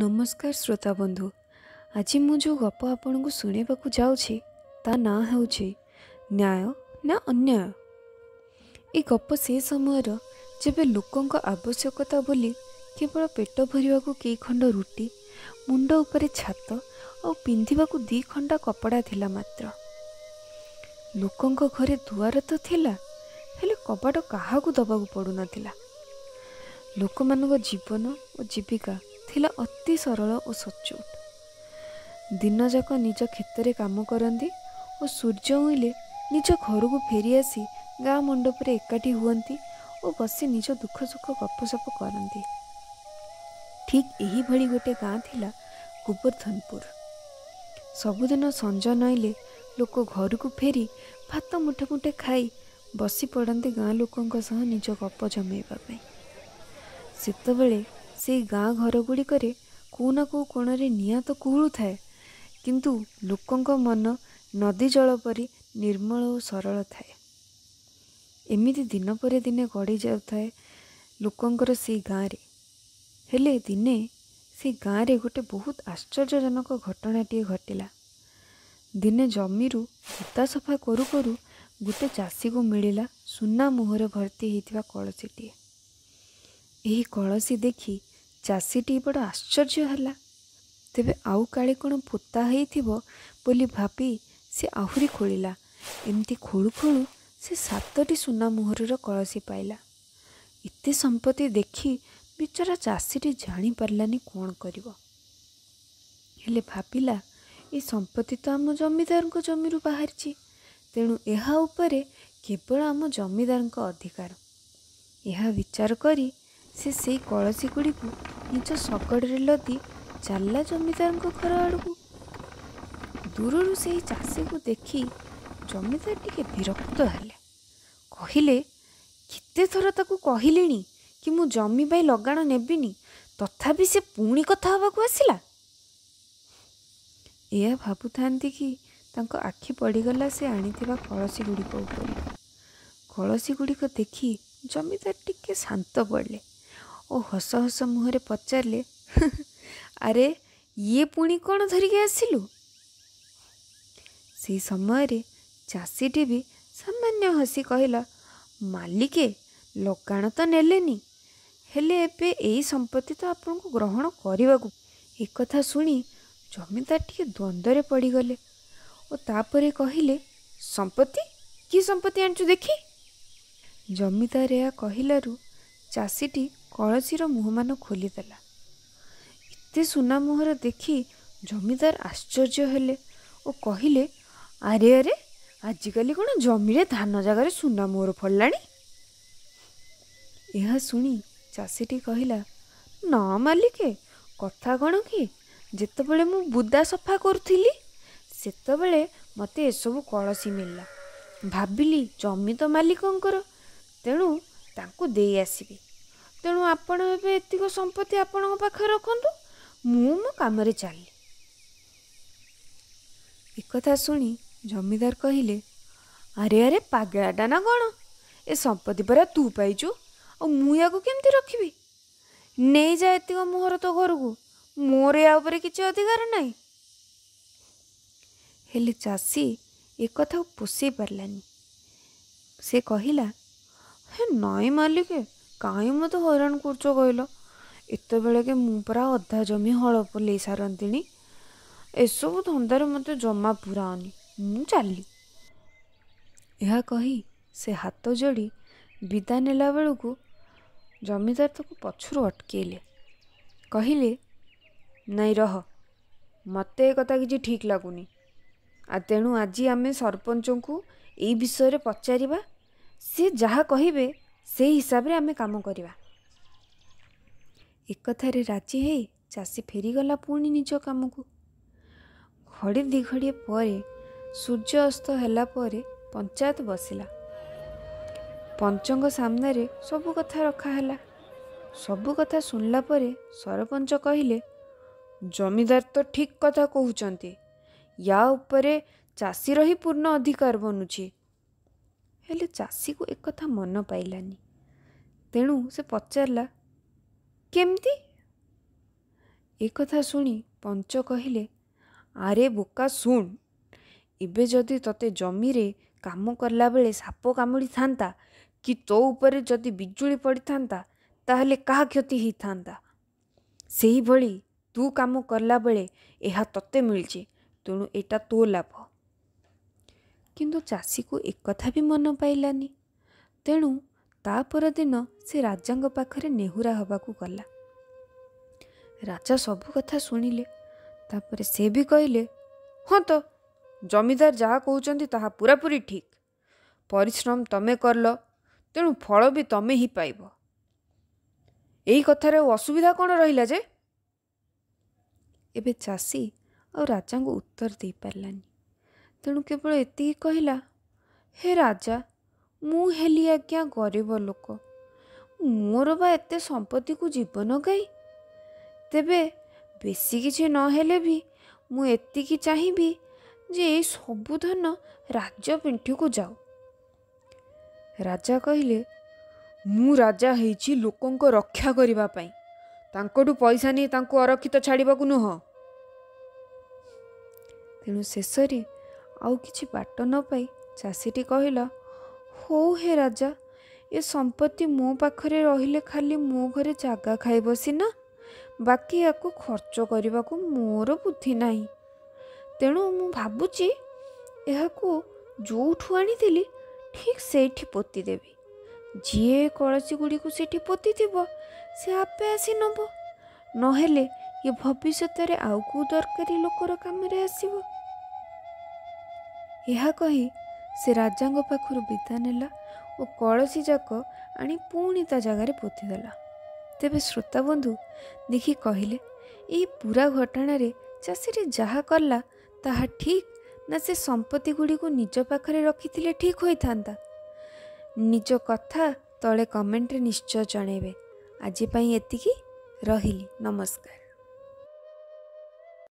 ନମସ୍କାର ଶ୍ରୋତା ବନ୍ଧୁ ଆଜି ମୁଁ ଯେଉଁ ଗପ ଆପଣଙ୍କୁ ଶୁଣିବାକୁ ଯାଉଛି ତା ନାଁ ହେଉଛି ନ୍ୟାୟ ନା ଅନ୍ୟାୟ ଏ ଗପ ସେ ସମୟର ଯେବେ ଲୋକଙ୍କ ଆବଶ୍ୟକତା ବୋଲି କେବଳ ପେଟ ଭରିବାକୁ କେଇ ଖଣ୍ଡ ରୁଟି ମୁଣ୍ଡ ଉପରେ ଛାତ ଆଉ ପିନ୍ଧିବାକୁ ଦୁଇ ଖଣ୍ଡା କପଡ଼ା ଥିଲା ମାତ୍ର ଲୋକଙ୍କ ଘରେ ଦୁଆର ତ ଥିଲା ହେଲେ କବାଟ କାହାକୁ ଦେବାକୁ ପଡ଼ୁନଥିଲା ଲୋକମାନଙ୍କ ଜୀବନ ଓ ଜୀବିକା ଥିଲା ଅତି ସରଳ ଓ ସଚ୍ଚୋଟ ଦିନଯାକ ନିଜ କ୍ଷେତରେ କାମ କରନ୍ତି ଓ ସୂର୍ଯ୍ୟ ଉଇଲେ ନିଜ ଘରକୁ ଫେରିଆସି ଗାଁ ମଣ୍ଡପରେ ଏକାଠି ହୁଅନ୍ତି ଓ ବସି ନିଜ ଦୁଃଖ ସୁଖ ଗପସପ କରନ୍ତି ଠିକ୍ ଏହିଭଳି ଗୋଟିଏ ଗାଁ ଥିଲା ଗୋବର୍ଦ୍ଧନପୁର ସବୁଦିନ ସଞ୍ଜ ନଇଲେ ଲୋକ ଘରକୁ ଫେରି ଭାତ ମୁଠା ମୁଠେ ଖାଇ ବସି ପଡ଼ନ୍ତି ଗାଁ ଲୋକଙ୍କ ସହ ନିଜ ଗପ ଜମେଇବା ପାଇଁ ସେତେବେଳେ ସେଇ ଗାଁ ଘର ଗୁଡ଼ିକରେ କେଉଁ ନା କେଉଁ କୋଣରେ ନିଆଁ ତ କୁହୁଳୁଥାଏ କିନ୍ତୁ ଲୋକଙ୍କ ମନ ନଦୀ ଜଳ ପରି ନିର୍ମଳ ଓ ସରଳ ଥାଏ ଏମିତି ଦିନ ପରେ ଦିନେ ଗଢ଼ି ଯାଉଥାଏ ଲୋକଙ୍କର ସେଇ ଗାଁରେ ହେଲେ ଦିନେ ସେ ଗାଁରେ ଗୋଟେ ବହୁତ ଆଶ୍ଚର୍ଯ୍ୟଜନକ ଘଟଣାଟିଏ ଘଟିଲା ଦିନେ ଜମିରୁ ଜୋତା ସଫା କରୁ କରୁ ଗୋଟେ ଚାଷୀକୁ ମିଳିଲା ସୁନା ମୁହଁରେ ଭର୍ତ୍ତି ହୋଇଥିବା କଳସୀଟିଏ ଏହି କଳସୀ ଦେଖି ଚାଷୀଟି ବଡ଼ ଆଶ୍ଚର୍ଯ୍ୟ ହେଲା ତେବେ ଆଉ କାଳେ କ'ଣ ପୋତା ହେଇଥିବ ବୋଲି ଭାବି ସେ ଆହୁରି ଖୋଳିଲା ଏମିତି ଖୋଳୁ ଖୋଳୁ ସେ ସାତଟି ସୁନା ମୁହୁରୀର କଳସୀ ପାଇଲା ଏତେ ସମ୍ପତ୍ତି ଦେଖି ବିଚରା ଚାଷୀଟି ଜାଣିପାରିଲାନି କ'ଣ କରିବ ହେଲେ ଭାବିଲା ଏ ସମ୍ପତ୍ତି ତ ଆମ ଜମିଦାରଙ୍କ ଜମିରୁ ବାହାରିଛି ତେଣୁ ଏହା ଉପରେ କେବଳ ଆମ ଜମିଦାରଙ୍କ ଅଧିକାର ଏହା ବିଚାର କରି ସେ ସେଇ କଳସୀଗୁଡ଼ିକୁ ନିଜ ଶକଡ଼ରେ ଲଦି ଚାଲିଲା ଜମିଦାରଙ୍କ ଘର ଆଡ଼କୁ ଦୂରରୁ ସେହି ଚାଷୀକୁ ଦେଖି ଜମିଦାର ଟିକେ ବିରକ୍ତ ହେଲେ କହିଲେ କେତେଥର ତାକୁ କହିଲେଣି କି ମୁଁ ଜମି ପାଇଁ ଲଗାଣ ନେବିନି ତଥାପି ସେ ପୁଣି କଥା ହେବାକୁ ଆସିଲା ଏହା ଭାବୁଥାନ୍ତି କି ତାଙ୍କ ଆଖି ପଡ଼ିଗଲା ସେ ଆଣିଥିବା କଳସୀ ଗୁଡ଼ିକ ଉପରେ କଳସୀ ଗୁଡ଼ିକ ଦେଖି ଜମିଦାର ଟିକେ ଶାନ୍ତ ପଡ଼ିଲେ ଓ ହସ ହସ ମୁହଁରେ ପଚାରିଲେ ଆରେ ଇଏ ପୁଣି କ'ଣ ଧରିକି ଆସିଲୁ ସେ ସମୟରେ ଚାଷୀଟି ବି ସାମାନ୍ୟ ହସି କହିଲା ମାଲିକେ ଲଗାଣ ତ ନେଲେନି ହେଲେ ଏବେ ଏଇ ସମ୍ପତ୍ତି ତ ଆପଣଙ୍କୁ ଗ୍ରହଣ କରିବାକୁ ଏକଥା ଶୁଣି ଜମିଦାର ଟିକେ ଦ୍ୱନ୍ଦ୍ୱରେ ପଡ଼ିଗଲେ ଓ ତାପରେ କହିଲେ ସମ୍ପତ୍ତି କି ସମ୍ପତ୍ତି ଆଣିଛୁ ଦେଖି ଜମିଦାର ଏହା କହିଲାରୁ ଚାଷୀଟି କଳସୀର ମୁହଁମାନ ଖୋଲିଦେଲା ଏତେ ସୁନା ମୁହଁର ଦେଖି ଜମିଦାର ଆଶ୍ଚର୍ଯ୍ୟ ହେଲେ ଓ କହିଲେ ଆରେ ଆରେ ଆଜିକାଲି କ'ଣ ଜମିରେ ଧାନ ଜାଗାରେ ସୁନା ମୁହଁର ଫଳିଲାଣି ଏହା ଶୁଣି ଚାଷୀଟି କହିଲା ନା ମାଲିକେ କଥା କ'ଣ କି ଯେତେବେଳେ ମୁଁ ବୁଦା ସଫା କରୁଥିଲି ସେତେବେଳେ ମୋତେ ଏସବୁ କଳସୀ ମିଳିଲା ଭାବିଲି ଜମି ତ ମାଲିକଙ୍କର ତେଣୁ ତାଙ୍କୁ ଦେଇ ଆସିବି ତେଣୁ ଆପଣ ଏବେ ଏତିକ ସମ୍ପତ୍ତି ଆପଣଙ୍କ ପାଖରେ ରଖନ୍ତୁ ମୁଁ ମୋ କାମରେ ଚାଲି ଏକଥା ଶୁଣି ଜମିଦାର କହିଲେ ଆରେ ଆରେ ପାଗଳାଟା ନା କ'ଣ ଏ ସମ୍ପତ୍ତି ପରା ତୁ ପାଇଛୁ ଆଉ ମୁଁ ଏହାକୁ କେମିତି ରଖିବି ନେଇଯା ଏତିକ ମୁହଁର ତୋ ଘରକୁ ମୋର ଏହା ଉପରେ କିଛି ଅଧିକାର ନାହିଁ ହେଲେ ଚାଷୀ ଏକଥାକୁ ପୋଷେଇ ପାରିଲାନି ସେ କହିଲା ହେ ନାଇଁ ମାଲିକେ କାହିଁ ମୋତେ ହଇରାଣ କରୁଛ କହିଲ ଏତେବେଳେକେ ମୁଁ ପୁରା ଅଧା ଜମି ହଳ ପୁଲେଇ ସାରନ୍ତିଣି ଏସବୁ ଧନ୍ଦାରେ ମୋତେ ଜମା ପୁରା ପୁରାଅନି ମୁଁ ଚାଲି ଏହା କହି ସେ ହାତ ଯୋଡ଼ି ବିଦା ନେଲା ବେଳକୁ ଜମିଦାର ତାକୁ ପଛରୁ ଅଟକେଇଲେ କହିଲେ ନାଇଁ ରହ ମୋତେ ଏ କଥା କିଛି ଠିକ୍ ଲାଗୁନି ଆଉ ତେଣୁ ଆଜି ଆମେ ସରପଞ୍ଚଙ୍କୁ ଏଇ ବିଷୟରେ ପଚାରିବା ସିଏ ଯାହା କହିବେ ସେଇ ହିସାବରେ ଆମେ କାମ କରିବା ଏକଥାରେ ରାଜି ହେଇ ଚାଷୀ ଫେରିଗଲା ପୁଣି ନିଜ କାମକୁ ଘଡ଼ି ଦୁଇ ଘଡ଼ିଏ ପରେ ସୂର୍ଯ୍ୟ ଅସ୍ତ ହେଲା ପରେ ପଞ୍ଚାୟତ ବସିଲା ପଞ୍ଚଙ୍କ ସାମ୍ନାରେ ସବୁ କଥା ରଖାହେଲା ସବୁ କଥା ଶୁଣିଲା ପରେ ସରପଞ୍ଚ କହିଲେ ଜମିଦାର ତ ଠିକ୍ କଥା କହୁଛନ୍ତି ୟା ଉପରେ ଚାଷୀର ହିଁ ପୂର୍ଣ୍ଣ ଅଧିକାର ବନୁଛି ହେଲେ ଚାଷୀକୁ ଏକଥା ମନ ପାଇଲାନି ତେଣୁ ସେ ପଚାରିଲା କେମିତି ଏକଥା ଶୁଣି ପଞ୍ଚ କହିଲେ ଆରେ ବୋକା ଶୁଣ ଏବେ ଯଦି ତୋତେ ଜମିରେ କାମ କଲାବେଳେ ସାପ କାମୁଡ଼ିଥାନ୍ତା କି ତୋ ଉପରେ ଯଦି ବିଜୁଳି ପଡ଼ିଥାନ୍ତା ତାହେଲେ କାହା କ୍ଷତି ହେଇଥାନ୍ତା ସେହିଭଳି ତୁ କାମ କଲାବେଳେ ଏହା ତୋତେ ମିଳିଛି ତେଣୁ ଏଇଟା ତୋ ଲାଭ କିନ୍ତୁ ଚାଷୀକୁ ଏକଥା ବି ମନ ପାଇଲାନି ତେଣୁ ତା ପରଦିନ ସେ ରାଜାଙ୍କ ପାଖରେ ନେହୁରା ହେବାକୁ ଗଲା ରାଜା ସବୁ କଥା ଶୁଣିଲେ ତାପରେ ସେ ବି କହିଲେ ହଁ ତ ଜମିଦାର ଯାହା କହୁଛନ୍ତି ତାହା ପୁରାପୁରି ଠିକ୍ ପରିଶ୍ରମ ତମେ କରଲ ତେଣୁ ଫଳ ବି ତମେ ହିଁ ପାଇବ ଏହି କଥାରେ ଅସୁବିଧା କ'ଣ ରହିଲା ଯେ ଏବେ ଚାଷୀ ଆଉ ରାଜାଙ୍କୁ ଉତ୍ତର ଦେଇପାରିଲାନି ତେଣୁ କେବଳ ଏତିକି କହିଲା ହେ ରାଜା ମୁଁ ହେଲି ଆଜ୍ଞା ଗରିବ ଲୋକ ମୋର ବା ଏତେ ସମ୍ପତ୍ତିକୁ ଜୀବନ ଗାଇ ତେବେ ବେଶୀ କିଛି ନ ହେଲେ ବି ମୁଁ ଏତିକି ଚାହିଁବି ଯେ ଏଇ ସବୁ ଧନ ରାଜ୍ୟ ପିଣ୍ଠିକୁ ଯାଉ ରାଜା କହିଲେ ମୁଁ ରାଜା ହେଇଛି ଲୋକଙ୍କ ରକ୍ଷା କରିବା ପାଇଁ ତାଙ୍କଠୁ ପଇସା ନେଇ ତାଙ୍କୁ ଅରକ୍ଷିତ ଛାଡ଼ିବାକୁ ନୁହଁ ତେଣୁ ଶେଷରେ ଆଉ କିଛି ବାଟ ନ ପାଇ ଚାଷୀଟି କହିଲ ହଉ ହେ ରାଜା ଏ ସମ୍ପତ୍ତି ମୋ ପାଖରେ ରହିଲେ ଖାଲି ମୋ ଘରେ ଜାଗା ଖାଇବ ସିନା ବାକି ଏହାକୁ ଖର୍ଚ୍ଚ କରିବାକୁ ମୋର ବୁଦ୍ଧି ନାହିଁ ତେଣୁ ମୁଁ ଭାବୁଛି ଏହାକୁ ଯେଉଁଠୁ ଆଣିଥିଲି ଠିକ୍ ସେଇଠି ପୋତିଦେବି ଯିଏ କଳସୀ ଗୁଡ଼ିକୁ ସେଇଠି ପୋତିଥିବ ସେ ଆପେ ଆସି ନେବ ନହେଲେ ଏ ଭବିଷ୍ୟତରେ ଆଉ କେଉଁ ଦରକାରୀ ଲୋକର କାମରେ ଆସିବ ଏହା କହି ସେ ରାଜାଙ୍କ ପାଖରୁ ବିଦା ନେଲା ଓ କଳସୀ ଯାକ ଆଣି ପୁଣି ତା ଜାଗାରେ ପୋତିଦେଲା ତେବେ ଶ୍ରୋତାବନ୍ଧୁ ଦେଖି କହିଲେ ଏହି ପୁରା ଘଟଣାରେ ଚାଷୀଟି ଯାହା କଲା ତାହା ଠିକ୍ ନା ସେ ସମ୍ପତ୍ତି ଗୁଡ଼ିକୁ ନିଜ ପାଖରେ ରଖିଥିଲେ ଠିକ୍ ହୋଇଥାନ୍ତା ନିଜ କଥା ତଳେ କମେଣ୍ଟରେ ନିଶ୍ଚୟ ଜଣାଇବେ ଆଜି ପାଇଁ ଏତିକି ରହିଲି ନମସ୍କାର